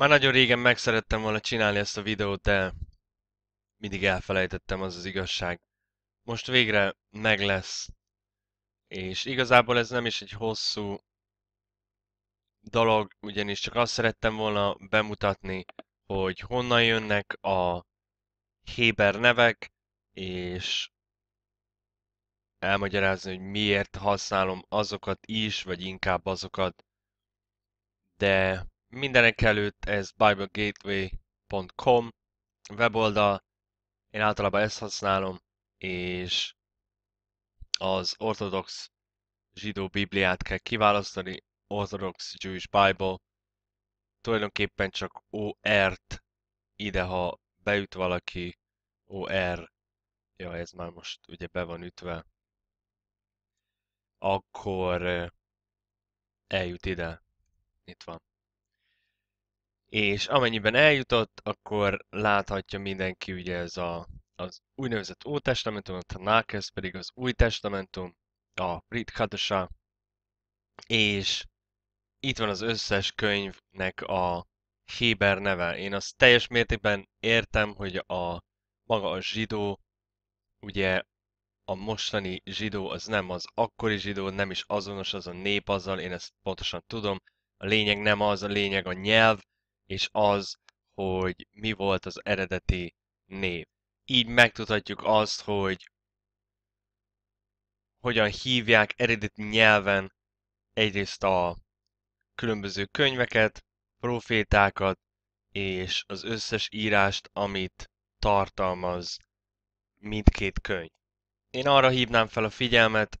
Már nagyon régen megszerettem volna csinálni ezt a videót, de mindig elfelejtettem, az az igazság. Most végre meg lesz. És igazából ez nem is egy hosszú dolog, ugyanis csak azt szerettem volna bemutatni, hogy honnan jönnek a héber nevek, és elmagyarázni, hogy miért használom azokat is, vagy inkább azokat. De Mindenek előtt ez biblegateway.com weboldal, én általában ezt használom, és az ortodox zsidó bibliát kell kiválasztani, Orthodox Jewish Bible, tulajdonképpen csak OR-t ide, ha beüt valaki, OR, ja ez már most ugye be van ütve, akkor eh, eljut ide. Itt van és amennyiben eljutott, akkor láthatja mindenki ugye ez a, az úgynevezett Ó testamentum, a Tanák, ez pedig az Új testamentum, a Brit Hadasa, és itt van az összes könyvnek a Héber neve. Én azt teljes mértékben értem, hogy a maga a zsidó, ugye a mostani zsidó az nem az akkori zsidó, nem is azonos az a nép azzal, én ezt pontosan tudom. A lényeg nem az, a lényeg a nyelv, és az, hogy mi volt az eredeti név. Így megtudhatjuk azt, hogy hogyan hívják eredeti nyelven egyrészt a különböző könyveket, profétákat és az összes írást, amit tartalmaz mindkét könyv. Én arra hívnám fel a figyelmet,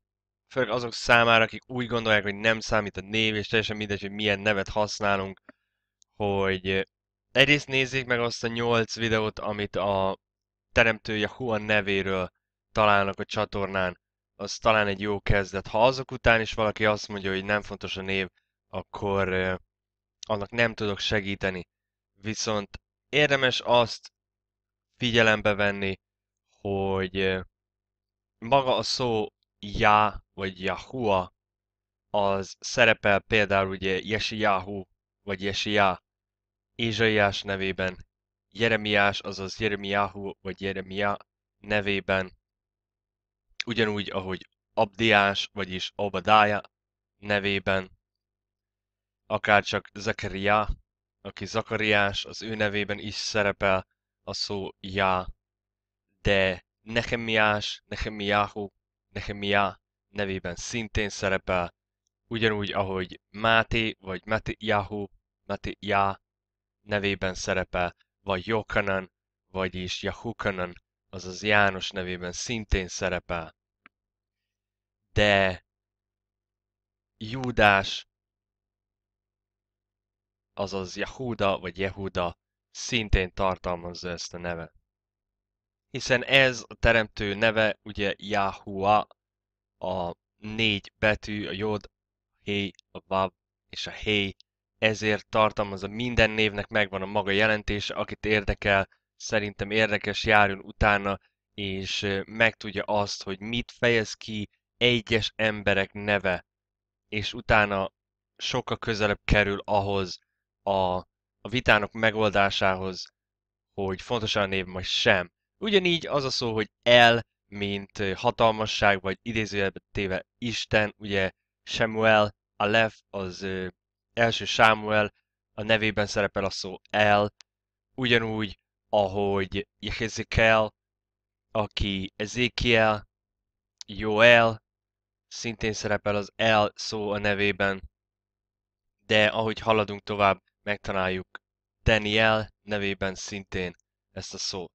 főleg azok számára, akik úgy gondolják, hogy nem számít a név, és teljesen mindegy, hogy milyen nevet használunk, hogy egyrészt nézzék meg azt a nyolc videót, amit a teremtője Juan nevéről találnak a csatornán, az talán egy jó kezdet. Ha azok után is valaki azt mondja, hogy nem fontos a név, akkor annak nem tudok segíteni. Viszont érdemes azt figyelembe venni, hogy maga a szó já vagy Yahua az szerepel például ugye Yeshiyahu vagy Yeshia Ézsaiás nevében, Jeremiás, azaz Jeremiáhu vagy Jeremia nevében, ugyanúgy, ahogy Abdiás, vagyis Obadája nevében, akár csak Zakaria, aki Zakariás, az ő nevében is szerepel a szó Já, de Nehemiás, Nehemiáhu, Nehemiá nevében szintén szerepel, ugyanúgy, ahogy Máté vagy Matiáhu, Já, nevében szerepel, vagy Jokanan, vagyis Jahukanan, azaz János nevében szintén szerepel. De Júdás, azaz Jahuda vagy Jehuda szintén tartalmazza ezt a nevet. Hiszen ez a teremtő neve, ugye Jahua, a négy betű, a Jod, Hé, a Vav és a Hé ezért tartalmazza minden névnek megvan a maga jelentése, akit érdekel, szerintem érdekes járjon utána, és megtudja azt, hogy mit fejez ki egyes emberek neve, és utána sokkal közelebb kerül ahhoz a, a vitának megoldásához, hogy fontos a név, vagy sem. Ugyanígy az a szó, hogy el, mint hatalmasság, vagy idézőjelben téve Isten, ugye Samuel, a az első Sámuel, a nevében szerepel a szó el, ugyanúgy, ahogy Jehezekel, aki Ezekiel, Joel, szintén szerepel az el szó a nevében, de ahogy haladunk tovább, megtaláljuk Daniel nevében szintén ezt a szót.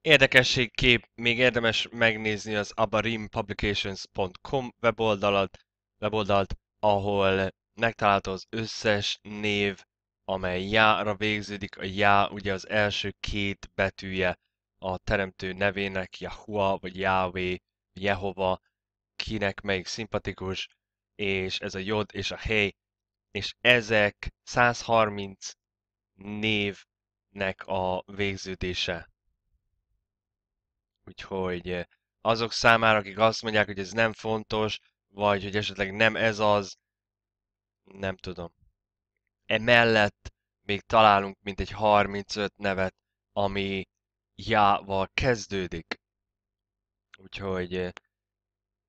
Érdekességkép még érdemes megnézni az abarimpublications.com weboldalt, weboldalt, ahol megtalálta az összes név, amely jára végződik. A já ugye az első két betűje a teremtő nevének, Yahua vagy Jávé, Jehova, kinek melyik szimpatikus, és ez a jod és a hely, és ezek 130 névnek a végződése. Úgyhogy eh, azok számára, akik azt mondják, hogy ez nem fontos, vagy hogy esetleg nem ez az, nem tudom. Emellett még találunk mint egy 35 nevet, ami jával kezdődik. Úgyhogy eh,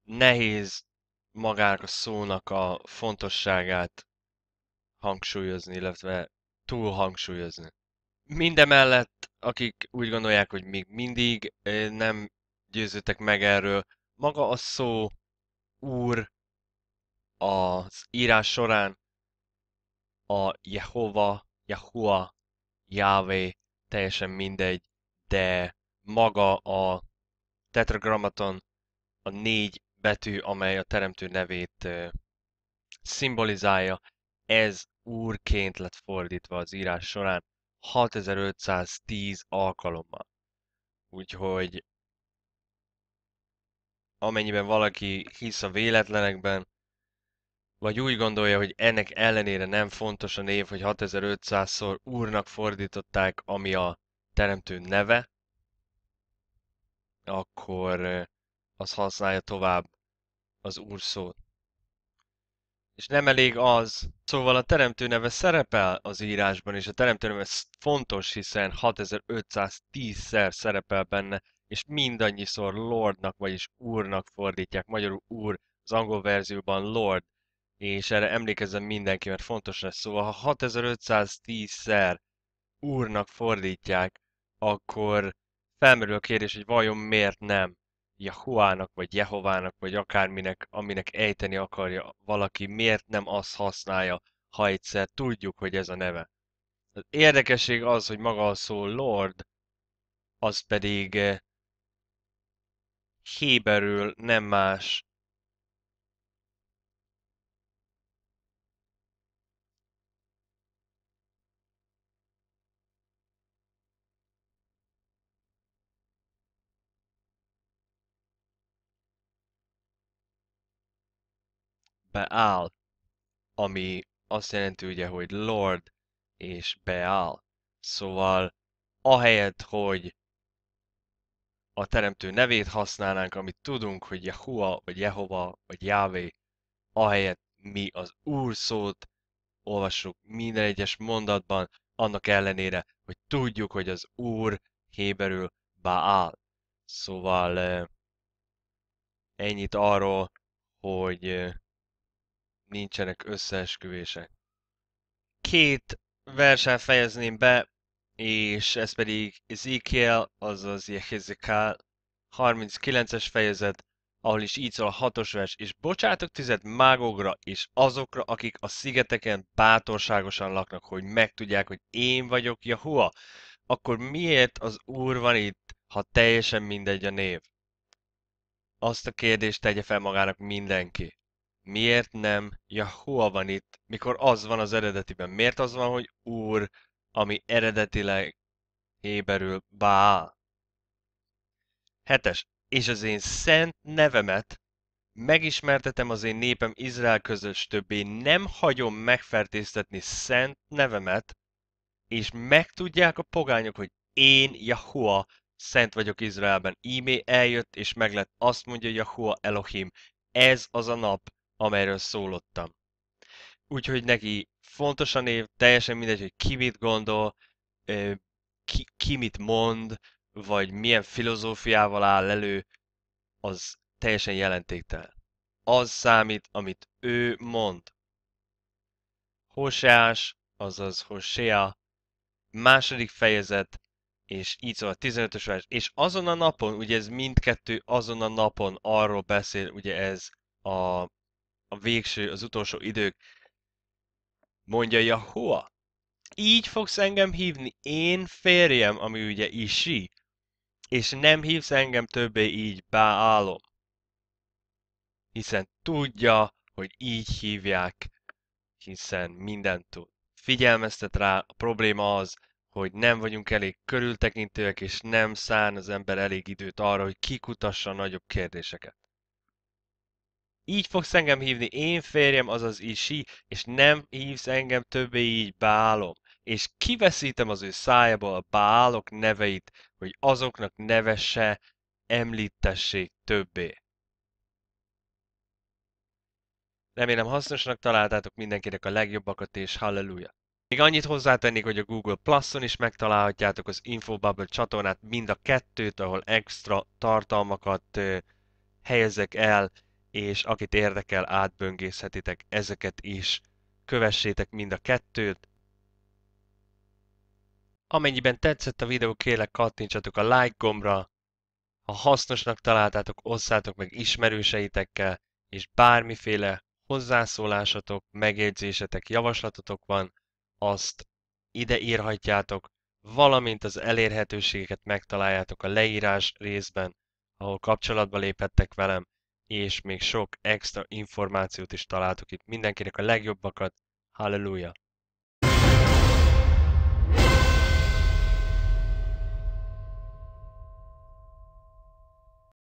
nehéz magának a szónak a fontosságát hangsúlyozni, illetve túl hangsúlyozni. Mindemellett, akik úgy gondolják, hogy még mindig eh, nem győződtek meg erről, maga a szó úr az írás során a Jehova, Jehua, Jávé teljesen mindegy, de maga a tetragrammaton a négy betű, amely a teremtő nevét szimbolizálja, ez úrként lett fordítva az írás során 6510 alkalommal. Úgyhogy amennyiben valaki hisz a véletlenekben, vagy úgy gondolja, hogy ennek ellenére nem fontos a név, hogy 6500-szor úrnak fordították, ami a teremtő neve, akkor az használja tovább az úr szót. És nem elég az, szóval a teremtő neve szerepel az írásban, és a teremtő neve fontos, hiszen 6510-szer szerepel benne, és mindannyiszor Lordnak, vagyis Úrnak fordítják, magyarul Úr, az angol verzióban Lord, és erre emlékezzen mindenki, mert fontos lesz. Szóval ha 6510-szer úrnak fordítják, akkor felmerül a kérdés, hogy vajon miért nem Jahuának, vagy Jehovának, vagy akárminek, aminek ejteni akarja valaki, miért nem azt használja, ha egyszer tudjuk, hogy ez a neve. Az érdekesség az, hogy maga a szó Lord, az pedig eh, héberül nem más, Beál, ami azt jelenti ugye, hogy Lord és Beál. Szóval ahelyett, hogy a teremtő nevét használnánk, amit tudunk, hogy Jehua, vagy Jehova, vagy Jávé, ahelyett mi az Úr szót olvassuk minden egyes mondatban, annak ellenére, hogy tudjuk, hogy az Úr héberül Baál. Szóval eh, ennyit arról, hogy eh, nincsenek összeesküvések. Két versen fejezném be, és ez pedig Ezekiel, azaz Jehezekál, 39-es fejezet, ahol is így szól a hatos vers, és bocsátok tized mágogra és azokra, akik a szigeteken bátorságosan laknak, hogy megtudják, hogy én vagyok Jahua, akkor miért az Úr van itt, ha teljesen mindegy a név? Azt a kérdést tegye fel magának mindenki miért nem Yahua van itt, mikor az van az eredetiben? Miért az van, hogy úr, ami eredetileg héberül bá. Hetes. És az én szent nevemet megismertetem az én népem Izrael közös többé, nem hagyom megfertéztetni szent nevemet, és megtudják a pogányok, hogy én, Jahua, szent vagyok Izraelben. Ímé eljött és meglett, azt mondja Jahua Elohim, ez az a nap, amelyről szólottam. Úgyhogy neki fontos a név, teljesen mindegy, hogy ki mit gondol, ki, ki mit mond, vagy milyen filozófiával áll elő, az teljesen jelentéktelen. Az számít, amit ő mond. Hoseás, azaz Hosea, második fejezet, és így szól a 15-ös vers. És azon a napon, ugye ez mindkettő azon a napon arról beszél, ugye ez a a végső, az utolsó idők, mondja Jahua, így fogsz engem hívni, én férjem, ami ugye Isi, és nem hívsz engem többé így beállom. Hiszen tudja, hogy így hívják, hiszen mindent tud. Figyelmeztet rá, a probléma az, hogy nem vagyunk elég körültekintőek, és nem szán az ember elég időt arra, hogy kikutassa a nagyobb kérdéseket. Így fogsz engem hívni én férjem, azaz Isi, és nem hívsz engem többé így Bálom. És kiveszítem az ő szájából a Bálok neveit, hogy azoknak nevesse említessék többé. Remélem hasznosnak találtátok mindenkinek a legjobbakat és halleluja! Még annyit hozzátennék, hogy a Google Plus-on is megtalálhatjátok az Infobubble csatornát, mind a kettőt, ahol extra tartalmakat helyezek el, és akit érdekel, átböngészhetitek ezeket is. Kövessétek mind a kettőt. Amennyiben tetszett a videó, kérlek kattintsatok a like gombra, ha hasznosnak találtátok, osszátok meg ismerőseitekkel, és bármiféle hozzászólásatok, megjegyzésetek, javaslatotok van, azt ide írhatjátok, valamint az elérhetőségeket megtaláljátok a leírás részben, ahol kapcsolatba léphettek velem, és még sok extra információt is találtok itt. Mindenkinek a legjobbakat, halleluja!